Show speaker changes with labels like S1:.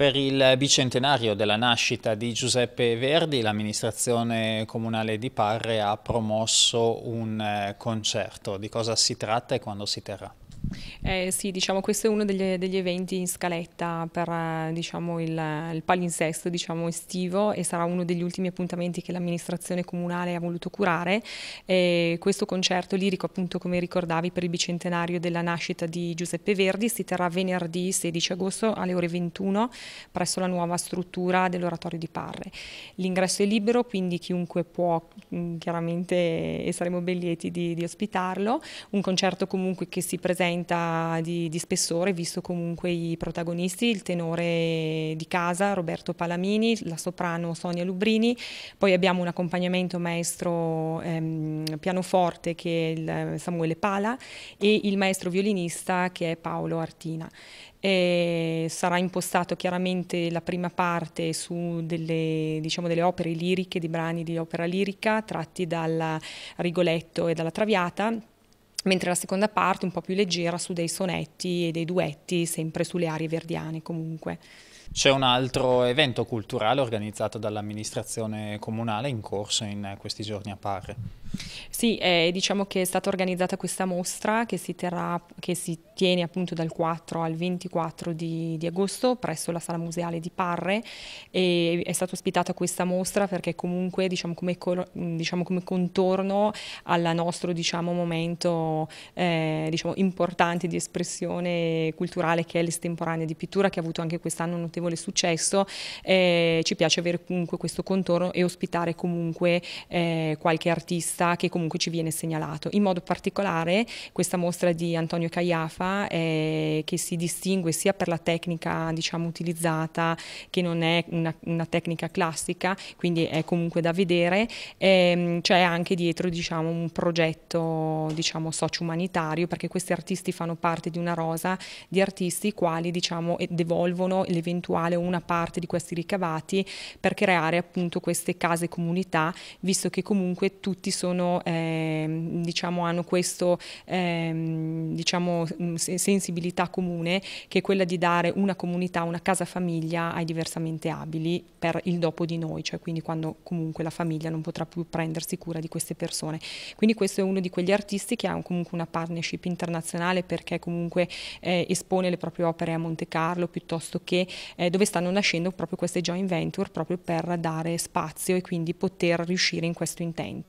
S1: Per il bicentenario della nascita di Giuseppe Verdi, l'amministrazione comunale di Parre ha promosso un eh, concerto. Di cosa si tratta e quando si terrà?
S2: Eh, sì, diciamo questo è uno degli, degli eventi in scaletta per eh, diciamo, il, il, palinsesto diciamo, estivo e sarà uno degli ultimi appuntamenti che l'amministrazione comunale ha voluto curare. Eh, questo concerto lirico, appunto come ricordavi, per il bicentenario della nascita di Giuseppe Verdi si terrà venerdì 16 agosto alle ore 21 presso la nuova struttura dell'oratorio di Parre. L'ingresso è libero, quindi chiunque può mm, chiaramente e saremo ben lieti di, di ospitarlo. Un concerto comunque che si presenta 30 di, di, spessore, visto comunque i protagonisti, il tenore di casa Roberto Palamini, la soprano Sonia Lubrini, poi abbiamo un accompagnamento maestro ehm, pianoforte che è Samuele Pala e il maestro violinista che è Paolo Artina. E sarà impostato chiaramente la prima parte su delle, diciamo, delle opere liriche, di brani di opera lirica tratti dal Rigoletto e dalla Traviata mentre la seconda parte un po' più leggera su dei sonetti e dei duetti sempre sulle aree verdiane comunque.
S1: C'è un altro evento culturale organizzato dall'amministrazione comunale in corso in eh, questi giorni a Parre.
S2: Sì, eh, diciamo che è stata organizzata questa mostra che si, terrà, che si tiene appunto dal 4 al 24 di, di, agosto presso la sala museale di Parre e è stata ospitata questa mostra perché comunque diciamo come, diciamo, come contorno al nostro diciamo, momento eh, diciamo, importante di espressione culturale che è l'estemporanea di pittura che ha avuto anche quest'anno un notevole successo, eh, ci piace avere comunque questo contorno e ospitare comunque eh, qualche artista vista che comunque ci viene segnalato. In modo particolare questa mostra di Antonio Caiafa eh, che si distingue sia per la tecnica diciamo, utilizzata che non è una, una tecnica classica, quindi è comunque da vedere, ehm, c'è anche dietro diciamo, un progetto diciamo, socio-umanitario perché questi artisti fanno parte di una rosa di artisti i quali diciamo, devolvono l'eventuale una parte di questi ricavati per creare appunto queste case comunità, visto che comunque tutti sono sono, eh, diciamo, hanno questa eh, diciamo, mm, sensibilità comune che è quella di dare una comunità, una casa famiglia ai diversamente abili per il dopo di noi, cioè quindi quando comunque la famiglia non potrà più prendersi cura di queste persone. Quindi questo è uno di quegli artisti che ha comunque una partnership internazionale perché comunque eh, espone le proprie opere a Monte Carlo piuttosto che eh, dove stanno nascendo proprio queste joint venture proprio per dare spazio e quindi poter riuscire in questo intento.